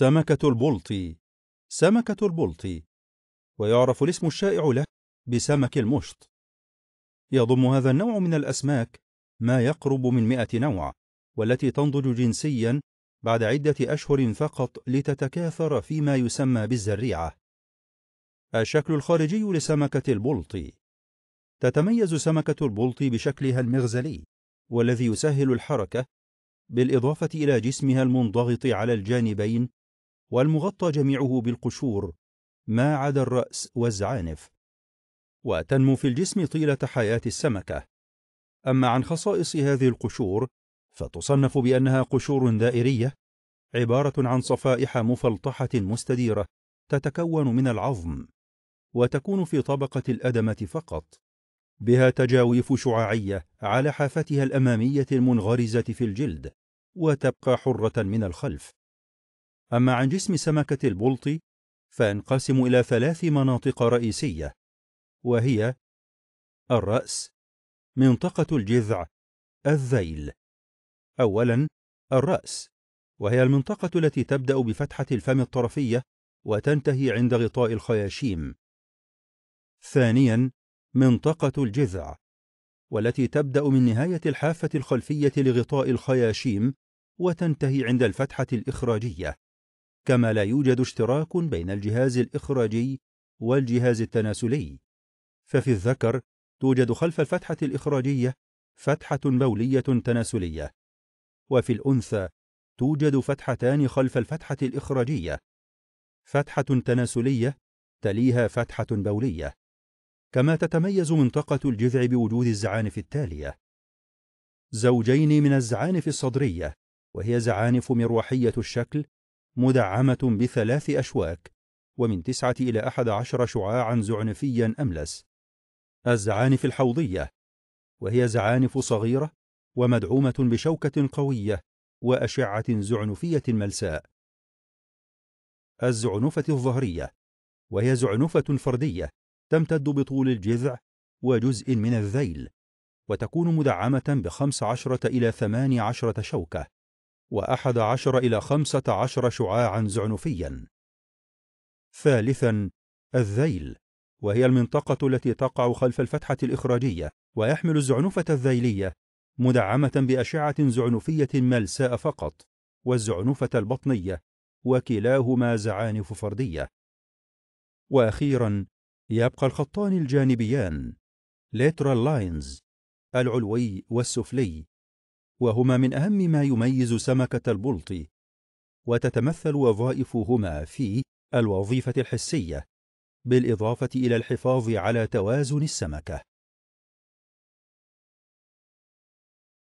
سمكة البلطي سمكة البلطي ويعرف الاسم الشائع له بسمك المشط يضم هذا النوع من الأسماك ما يقرب من مئة نوع والتي تنضج جنسيا بعد عدة أشهر فقط لتتكاثر فيما يسمى بالزريعة الشكل الخارجي لسمكة البلطي تتميز سمكة البلطي بشكلها المغزلي والذي يسهل الحركة بالإضافة إلى جسمها المنضغط على الجانبين والمغطى جميعه بالقشور ما عدا الرأس والزعانف وتنمو في الجسم طيلة حياة السمكة أما عن خصائص هذه القشور فتصنف بأنها قشور دائرية عبارة عن صفائح مفلطحة مستديرة تتكون من العظم وتكون في طبقة الأدمة فقط بها تجاويف شعاعية على حافتها الأمامية المنغرزة في الجلد وتبقى حرة من الخلف أما عن جسم سمكة البلط فينقسم إلى ثلاث مناطق رئيسية وهي الرأس منطقة الجذع الذيل أولا الرأس وهي المنطقة التي تبدأ بفتحة الفم الطرفية وتنتهي عند غطاء الخياشيم ثانيا منطقة الجذع والتي تبدأ من نهاية الحافة الخلفية لغطاء الخياشيم وتنتهي عند الفتحة الإخراجية كما لا يوجد اشتراك بين الجهاز الإخراجي والجهاز التناسلي ففي الذكر توجد خلف الفتحة الإخراجية فتحة بولية تناسلية وفي الأنثى توجد فتحتان خلف الفتحة الإخراجية فتحة تناسلية تليها فتحة بولية كما تتميز منطقة الجذع بوجود الزعانف التالية زوجين من الزعانف الصدرية وهي زعانف مروحية الشكل مدعمة بثلاث أشواك ومن تسعة إلى أحد عشر شعاعا زعنفيا أملس الزعانف الحوضية وهي زعانف صغيرة ومدعومة بشوكة قوية وأشعة زعنفية ملساء الزعنفة الظهرية وهي زعنفة فردية تمتد بطول الجذع وجزء من الذيل وتكون مدعمة بخمس عشرة إلى ثمان عشرة شوكة وأحد عشر إلى خمسة عشر شعاعا زعنفيا ثالثا الذيل وهي المنطقة التي تقع خلف الفتحة الإخراجية ويحمل الزعنفة الذيلية مدعمة بأشعة زعنفية ملساء فقط والزعنفة البطنية وكلاهما زعانف فردية وأخيرا يبقى الخطان الجانبيان lateral lines العلوي والسفلي وهما من أهم ما يميز سمكة البلط وتتمثل وظائفهما في الوظيفة الحسية بالإضافة إلى الحفاظ على توازن السمكة